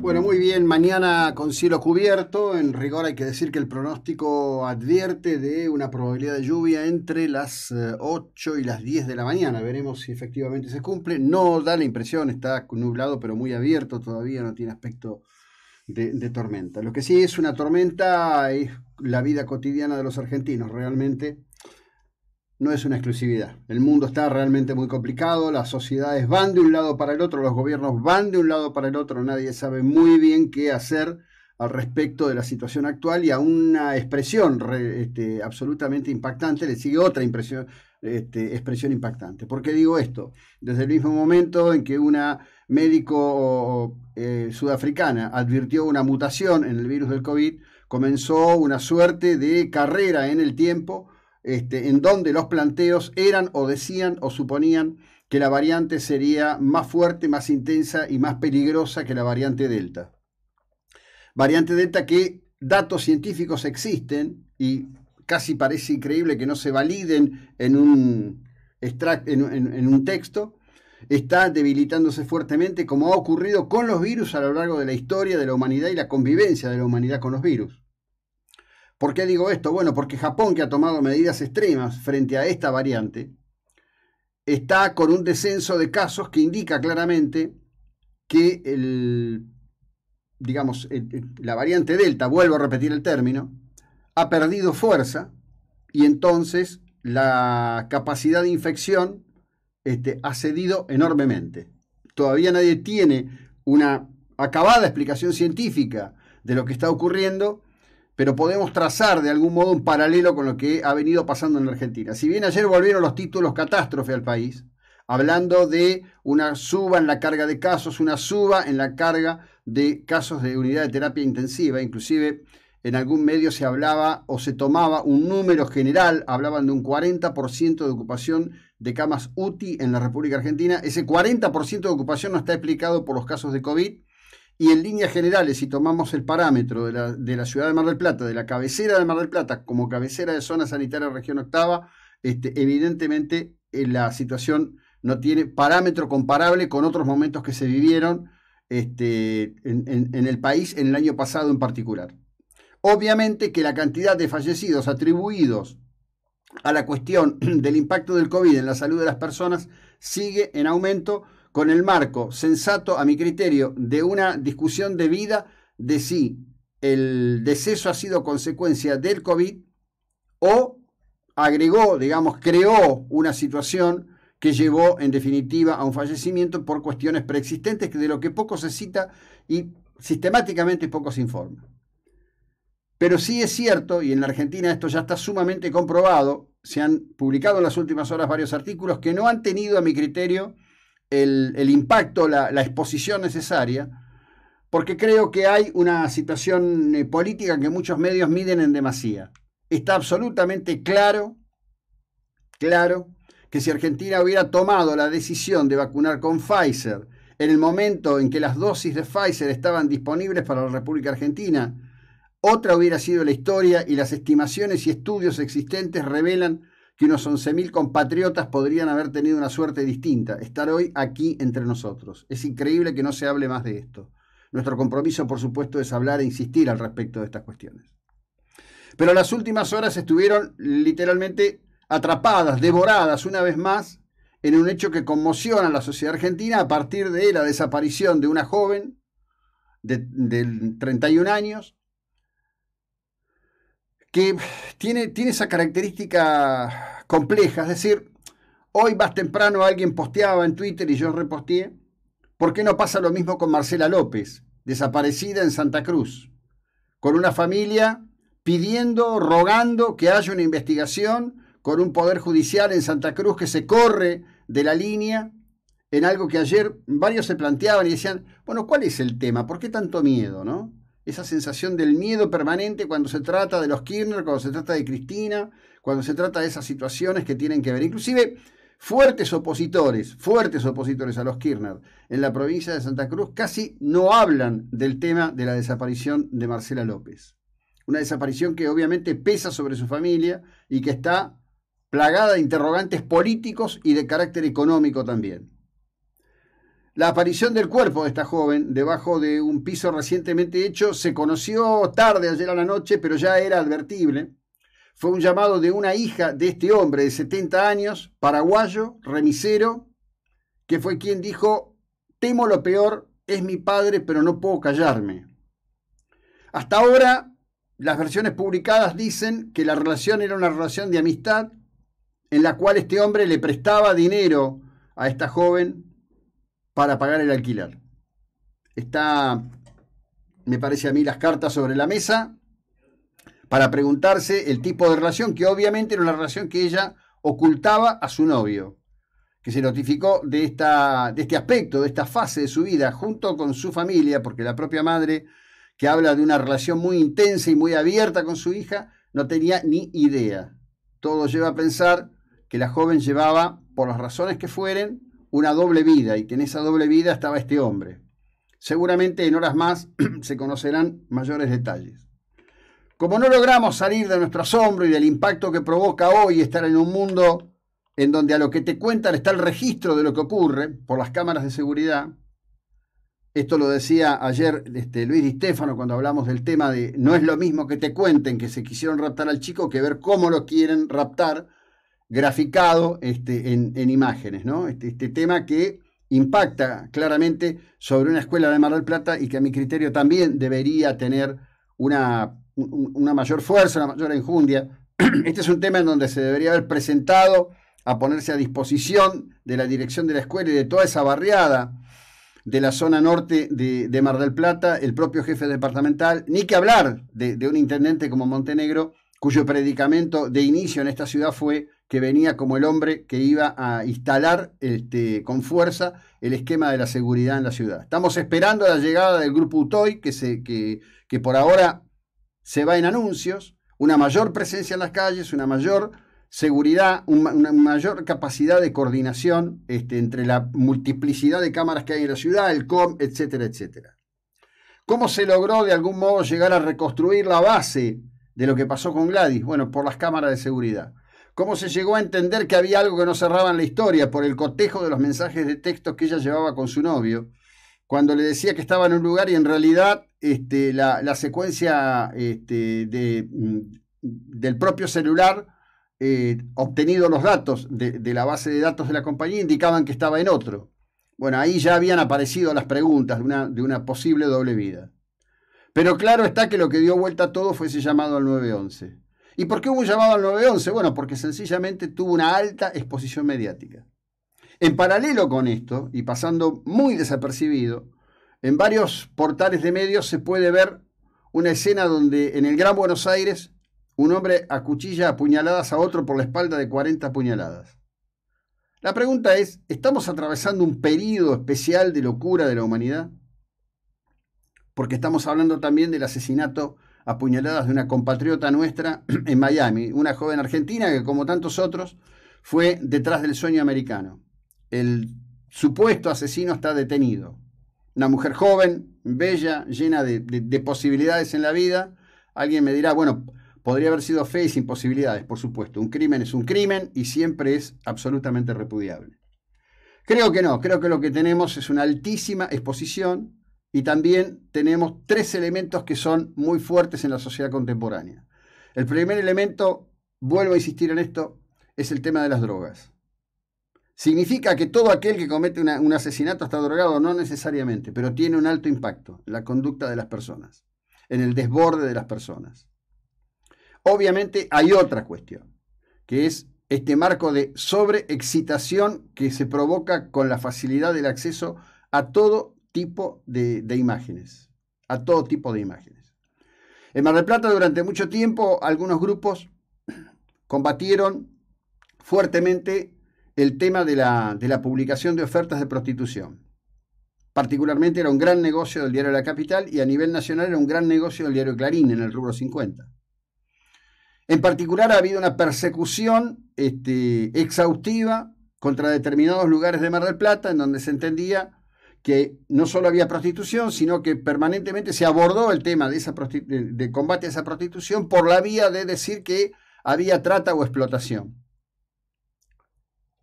Bueno, muy bien, mañana con cielo cubierto, en rigor hay que decir que el pronóstico advierte de una probabilidad de lluvia entre las 8 eh, y las 10 de la mañana, veremos si efectivamente se cumple, no da la impresión, está nublado pero muy abierto todavía, no tiene aspecto de, de tormenta. Lo que sí es una tormenta es la vida cotidiana de los argentinos, realmente no es una exclusividad. El mundo está realmente muy complicado, las sociedades van de un lado para el otro, los gobiernos van de un lado para el otro, nadie sabe muy bien qué hacer al respecto de la situación actual y a una expresión este, absolutamente impactante le sigue otra impresión, este, expresión impactante. ¿Por qué digo esto? Desde el mismo momento en que una médico eh, sudafricana advirtió una mutación en el virus del COVID, comenzó una suerte de carrera en el tiempo este, en donde los planteos eran o decían o suponían que la variante sería más fuerte, más intensa y más peligrosa que la variante Delta. Variante Delta que datos científicos existen y casi parece increíble que no se validen en un texto, está debilitándose fuertemente como ha ocurrido con los virus a lo largo de la historia de la humanidad y la convivencia de la humanidad con los virus. ¿Por qué digo esto? Bueno, porque Japón, que ha tomado medidas extremas frente a esta variante, está con un descenso de casos que indica claramente que el, digamos, la variante Delta, vuelvo a repetir el término, ha perdido fuerza y entonces la capacidad de infección este, ha cedido enormemente. Todavía nadie tiene una acabada explicación científica de lo que está ocurriendo, pero podemos trazar de algún modo un paralelo con lo que ha venido pasando en la Argentina. Si bien ayer volvieron los títulos catástrofe al país, hablando de una suba en la carga de casos, una suba en la carga de casos de unidad de terapia intensiva, inclusive en algún medio se hablaba o se tomaba un número general, hablaban de un 40% de ocupación de camas UTI en la República Argentina. Ese 40% de ocupación no está explicado por los casos de COVID, y en líneas generales, si tomamos el parámetro de la, ciudad de Mar del Plata, de la cabecera de Mar del Plata como cabecera de zona sanitaria región octava, este, evidentemente eh, la situación no tiene parámetro comparable con otros momentos que se vivieron este, en el país en el año pasado en particular. Obviamente que la cantidad de fallecidos atribuidos a la cuestión del impacto del COVID en la salud de las personas sigue en aumento con el marco sensato, a mi criterio, de una discusión debida de si el deceso ha sido consecuencia del COVID o agregó, digamos, creó una situación que llevó en definitiva a un fallecimiento por cuestiones preexistentes de lo que poco se cita y sistemáticamente poco se informa. Pero sí es cierto, y en la Argentina esto ya está sumamente comprobado, se han publicado en las últimas horas varios artículos que no han tenido, a mi criterio, el, impacto, la, la, exposición necesaria, porque creo que hay una situación eh, política que muchos medios miden en demasía. Está absolutamente claro, claro, que si Argentina hubiera tomado la decisión de vacunar con Pfizer en el momento en que las dosis de Pfizer estaban disponibles para la República Argentina, otra hubiera sido la historia y las estimaciones y estudios existentes revelan que unos 11.000 compatriotas podrían haber tenido una suerte distinta, estar hoy aquí entre nosotros. Es increíble que no se hable más de esto. Nuestro compromiso, por supuesto, es hablar e insistir al respecto de estas cuestiones. Pero las últimas horas estuvieron literalmente atrapadas, devoradas una vez más en un hecho que conmociona a la sociedad argentina a partir de la desaparición de una joven de, 31 años que tiene, tiene esa característica compleja, es decir, hoy más temprano alguien posteaba en Twitter y yo reposteé, ¿por qué no pasa lo mismo con Marcela López, desaparecida en Santa Cruz, con una familia pidiendo, rogando que haya una investigación con un poder judicial en Santa Cruz que se corre de la línea en algo que ayer varios se planteaban y decían, bueno, ¿cuál es el tema? ¿Por qué tanto miedo, no? esa sensación del miedo permanente cuando se trata de los Kirchner, cuando se trata de Cristina, cuando se trata de esas situaciones que tienen que ver. Inclusive fuertes opositores, fuertes opositores a los Kirchner en la provincia de Santa Cruz casi no hablan del tema de la desaparición de Marcela López. Una desaparición que obviamente pesa sobre su familia y que está plagada de interrogantes políticos y de carácter económico también. La aparición del cuerpo de esta joven debajo de un piso recientemente hecho se conoció tarde ayer a la noche, pero ya era advertible. Fue un llamado de una hija de este hombre de 70 años, paraguayo, remisero, que fue quien dijo, temo lo peor, es mi padre, pero no puedo callarme. Hasta ahora, las versiones publicadas dicen que la relación era una relación de amistad en la cual este hombre le prestaba dinero a esta joven para pagar el alquiler. Está, me parece a mí, las cartas sobre la mesa para preguntarse el tipo de relación, que obviamente era una relación que ella ocultaba a su novio, que se notificó de, esta, de este aspecto, de esta fase de su vida, junto con su familia, porque la propia madre, que habla de una relación muy intensa y muy abierta con su hija, no tenía ni idea. Todo lleva a pensar que la joven llevaba, por las razones que fueren, una doble vida y que en esa doble vida estaba este hombre. Seguramente en horas más se conocerán mayores detalles. Como no logramos salir de nuestro asombro y del impacto que provoca hoy estar en un mundo en donde a lo que te cuentan está el registro de lo que ocurre por las cámaras de seguridad, esto lo decía ayer este, Luis Di Stefano cuando hablamos del tema de no es lo mismo que te cuenten que se quisieron raptar al chico que ver cómo lo quieren raptar graficado este, en, imágenes, ¿no? Este, este, tema que impacta claramente sobre una escuela de Mar del Plata y que a mi criterio también debería tener una, una mayor fuerza, una mayor enjundia. Este es un tema en donde se debería haber presentado a ponerse a disposición de la dirección de la escuela y de toda esa barriada de la zona norte de, Mar del Plata, el propio jefe departamental, ni que hablar de, de un intendente como Montenegro, cuyo predicamento de inicio en esta ciudad fue que venía como el hombre que iba a instalar este, con fuerza el esquema de la seguridad en la ciudad. Estamos esperando la llegada del grupo UTOI, que, se, que, que por ahora se va en anuncios, una mayor presencia en las calles, una mayor seguridad, una mayor capacidad de coordinación este, entre la multiplicidad de cámaras que hay en la ciudad, el COM, etcétera, etcétera. ¿Cómo se logró de algún modo llegar a reconstruir la base de lo que pasó con Gladys? Bueno, por las cámaras de seguridad cómo se llegó a entender que había algo que no cerraba en la historia por el cotejo de los mensajes de texto que ella llevaba con su novio, cuando le decía que estaba en un lugar y en realidad este, la, secuencia este, de, mm, del propio celular, eh, obtenido los datos de, la base de datos de la compañía, indicaban que estaba en otro. Bueno, ahí ya habían aparecido las preguntas de una, de una, posible doble vida. Pero claro está que lo que dio vuelta a todo fue ese llamado al 911. ¿Y por qué hubo un llamado al 911? Bueno, porque sencillamente tuvo una alta exposición mediática. En paralelo con esto, y pasando muy desapercibido, en varios portales de medios se puede ver una escena donde en el Gran Buenos Aires un hombre acuchilla a puñaladas a otro por la espalda de 40 puñaladas. La pregunta es, ¿estamos atravesando un periodo especial de locura de la humanidad? Porque estamos hablando también del asesinato a puñaladas de una compatriota nuestra en Miami, una joven argentina que, como tantos otros, fue detrás del sueño americano. El supuesto asesino está detenido. Una mujer joven, bella, llena de, posibilidades en la vida. Alguien me dirá, bueno, podría haber sido fe y sin posibilidades, por supuesto. Un crimen es un crimen y siempre es absolutamente repudiable. Creo que no, creo que lo que tenemos es una altísima exposición y también tenemos tres elementos que son muy fuertes en la sociedad contemporánea. El primer elemento, vuelvo a insistir en esto, es el tema de las drogas. Significa que todo aquel que comete un asesinato está drogado, no necesariamente, pero tiene un alto impacto en la conducta de las personas, en el desborde de las personas. Obviamente hay otra cuestión, que es este marco de sobreexcitación que se provoca con la facilidad del acceso a todo tipo de, imágenes, a todo tipo de imágenes. En Mar del Plata durante mucho tiempo algunos grupos combatieron fuertemente el tema de la, publicación de ofertas de prostitución. Particularmente era un gran negocio del diario La Capital y a nivel nacional era un gran negocio del diario Clarín en el rubro 50. En particular ha habido una persecución este, exhaustiva contra determinados lugares de Mar del Plata en donde se entendía que no solo había prostitución, sino que permanentemente se abordó el tema de, esa combate a esa prostitución por la vía de decir que había trata o explotación.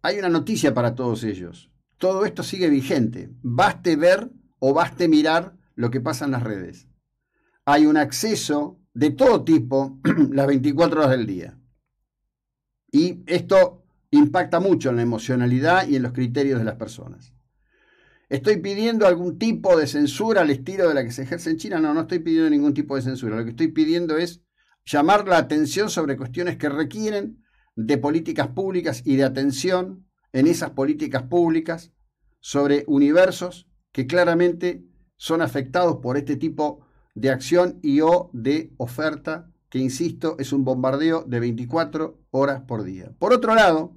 Hay una noticia para todos ellos. Todo esto sigue vigente. Baste ver o baste mirar lo que pasa en las redes. Hay un acceso de todo tipo las 24 horas del día. Y esto impacta mucho en la emocionalidad y en los criterios de las personas. ¿Estoy pidiendo algún tipo de censura al estilo de la que se ejerce en China? No, no estoy pidiendo ningún tipo de censura. Lo que estoy pidiendo es llamar la atención sobre cuestiones que requieren de políticas públicas y de atención en esas políticas públicas sobre universos que claramente son afectados por este tipo de acción y o de oferta que, insisto, es un bombardeo de 24 horas por día. Por otro lado,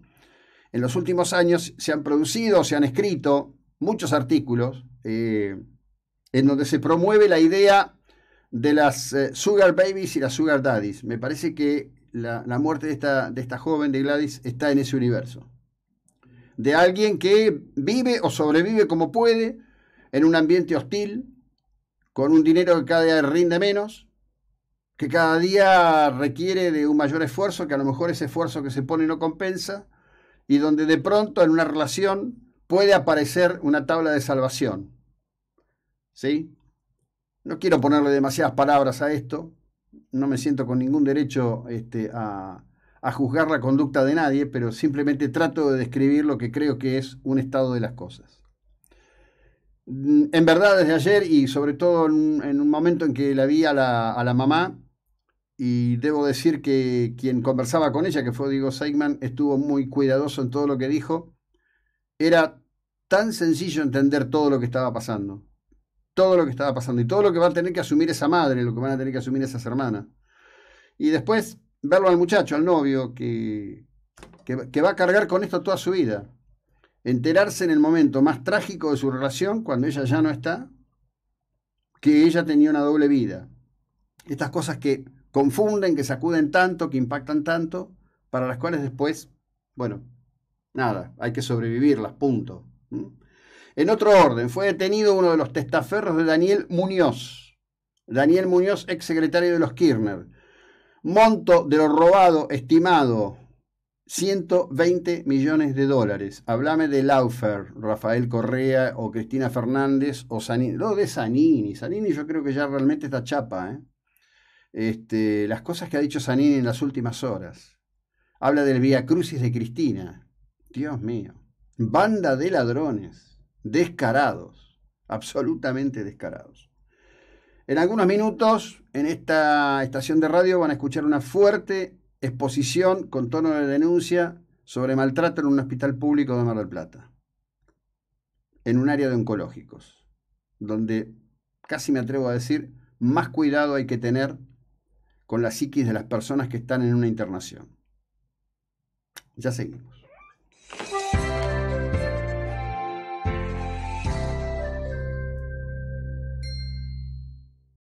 en los últimos años se han producido, se han escrito muchos artículos eh, en donde se promueve la idea de las eh, sugar babies y las sugar daddies. Me parece que la, muerte de esta, de esta joven de Gladys está en ese universo. De alguien que vive o sobrevive como puede en un ambiente hostil, con un dinero que cada día rinde menos, que cada día requiere de un mayor esfuerzo, que a lo mejor ese esfuerzo que se pone no compensa, y donde de pronto en una relación puede aparecer una tabla de salvación. ¿Sí? No quiero ponerle demasiadas palabras a esto, no me siento con ningún derecho este, a, juzgar la conducta de nadie, pero simplemente trato de describir lo que creo que es un estado de las cosas. En verdad, desde ayer y sobre todo en, un momento en que la vi a la, a la, mamá, y debo decir que quien conversaba con ella, que fue Diego Seigman, estuvo muy cuidadoso en todo lo que dijo, era tan sencillo entender todo lo que estaba pasando. Todo lo que estaba pasando y todo lo que va a tener que asumir esa madre, lo que van a tener que asumir esas hermanas. Y después verlo al muchacho, al novio, que, que, que va a cargar con esto toda su vida. Enterarse en el momento más trágico de su relación, cuando ella ya no está, que ella tenía una doble vida. Estas cosas que confunden, que sacuden tanto, que impactan tanto, para las cuales después, bueno, Nada, hay que sobrevivirlas, punto. En otro orden, fue detenido uno de los testaferros de Daniel Muñoz. Daniel Muñoz, ex secretario de los Kirchner. Monto de lo robado estimado, 120 millones de dólares. Hablame de Laufer, Rafael Correa o Cristina Fernández o Sanini. Lo de Sanini. Sanini yo creo que ya realmente está chapa. ¿eh? Este, las cosas que ha dicho Sanini en las últimas horas. Habla del via Crucis de Cristina. Dios mío. Banda de ladrones, descarados, absolutamente descarados. En algunos minutos, en esta estación de radio, van a escuchar una fuerte exposición con tono de denuncia sobre maltrato en un hospital público de Mar del Plata, en un área de oncológicos, donde casi me atrevo a decir, más cuidado hay que tener con la psiquis de las personas que están en una internación. Ya seguimos.